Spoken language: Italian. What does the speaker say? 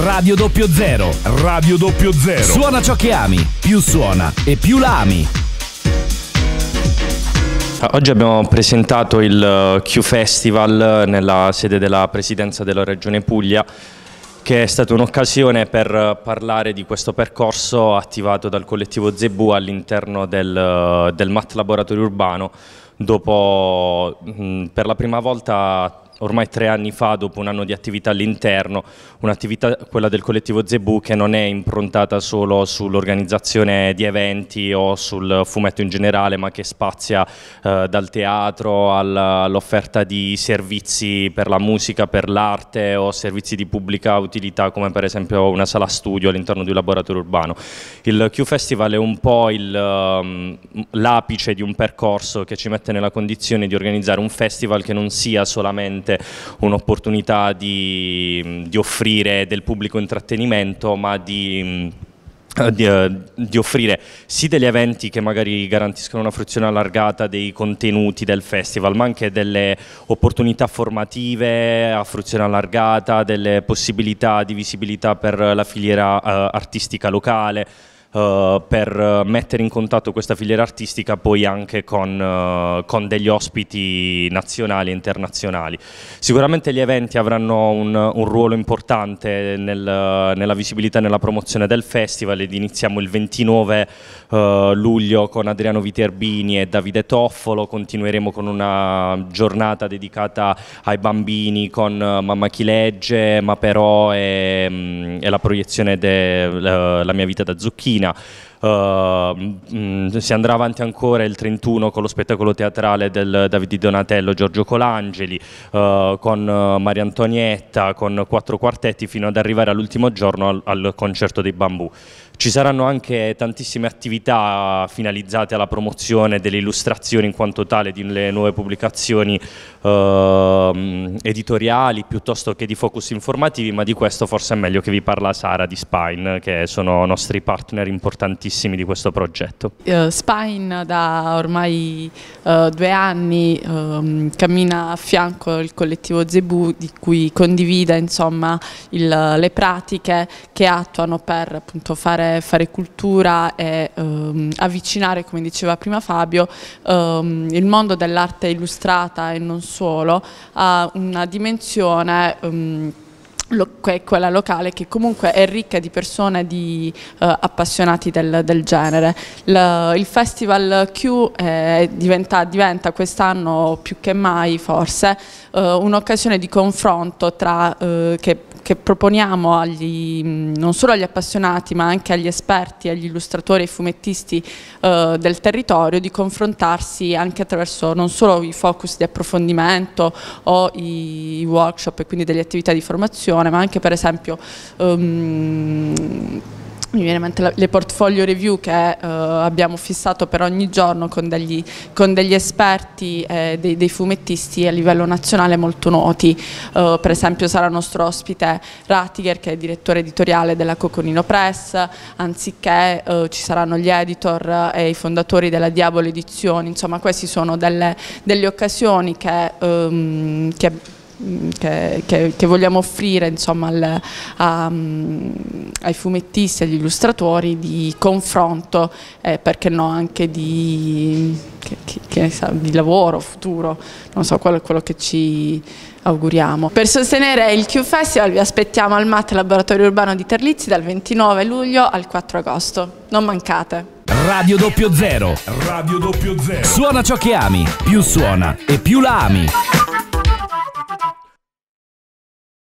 Radio Doppio Zero, Radio Doppio Zero. Suona ciò che ami, più suona e più la ami. Ah, oggi abbiamo presentato il eh, Q Festival nella sede della Presidenza della Regione Puglia che è stata un'occasione per eh, parlare di questo percorso attivato dal collettivo Zebu all'interno del, eh, del MAT Laboratorio Urbano dopo mh, mm, per la prima volta ormai tre anni fa, dopo un anno di attività all'interno, un'attività, quella del collettivo Zebu, che non è improntata solo sull'organizzazione di eventi o sul fumetto in generale, ma che spazia eh, dal teatro all'offerta di servizi per la musica, per l'arte o servizi di pubblica utilità, come per esempio una sala studio all'interno di un laboratorio urbano. Il Q Festival è un po' ehm, l'apice di un percorso che ci mette nella condizione di organizzare un festival che non sia solamente sicuramente un'opportunità di, di, offrire del pubblico intrattenimento, ma di... Eh, di, eh, di, offrire sì degli eventi che magari garantiscono una fruizione allargata dei contenuti del festival, ma anche delle opportunità formative a fruizione allargata, delle possibilità di visibilità per la filiera uh, artistica locale, eh, per mettere in contatto questa filiera artistica poi anche con, uh, con, degli ospiti nazionali e internazionali. Sicuramente gli eventi avranno un, un ruolo importante nel, nella visibilità e nella promozione del festival ed iniziamo il 29 eh, luglio con Adriano Viterbini e Davide Toffolo, continueremo con una giornata dedicata ai bambini con Mamma Chi Legge, Ma Però e, mm, e la proiezione della mia vita da zucchino now. Eh, mm, si andrà avanti ancora il 31 con lo spettacolo teatrale del Davide Donatello, Giorgio Colangeli, eh, con eh, Maria Antonietta, con quattro quartetti fino ad arrivare all'ultimo giorno al, al concerto dei bambù. Ci saranno anche tantissime attività finalizzate alla promozione delle illustrazioni in quanto tale delle nuove pubblicazioni eh, editoriali piuttosto che di focus informativi, ma di questo forse è meglio che vi parla Sara di Spine, che sono nostri partner importantissimi felicissimi di questo progetto. Uh, Spine da ormai uh, due anni um, cammina a fianco il collettivo Zebu di cui condivide insomma, il, le pratiche che attuano per appunto, fare, fare, cultura e um, avvicinare, come diceva prima Fabio, um, il mondo dell'arte illustrata e non solo a una dimensione quella locale che comunque è ricca di persone di, eh, appassionati del, del genere. La, il Festival Q eh, diventa, diventa quest'anno più che mai forse eh, un'occasione di confronto tra, eh, che, che, proponiamo agli, non solo agli appassionati ma anche agli esperti, agli illustratori e fumettisti eh, del territorio di confrontarsi anche attraverso non solo i focus di approfondimento o i workshop e quindi delle attività di formazione persone, ma anche per esempio... Um, mi viene in mente le portfolio review che eh, abbiamo fissato per ogni giorno con degli, con degli esperti eh, dei, dei, fumettisti a livello nazionale molto noti, eh, per esempio sarà nostro ospite Ratiger che è direttore editoriale della Coconino Press, anziché eh, ci saranno gli editor e i fondatori della Diavolo Edizioni, insomma queste sono delle, delle occasioni che, ehm, che che, che, che, vogliamo offrire insomma, al, a, ai fumettisti, agli illustratori di confronto e eh, perché no anche di, che, di, lavoro futuro, non so, quello è quello che ci auguriamo. Per sostenere il Q Festival vi aspettiamo al MAT Laboratorio Urbano di Terlizzi dal 29 luglio al 4 agosto, non mancate! Radio Doppio Zero Radio Doppio Zero Suona ciò che ami, più suona e più la ami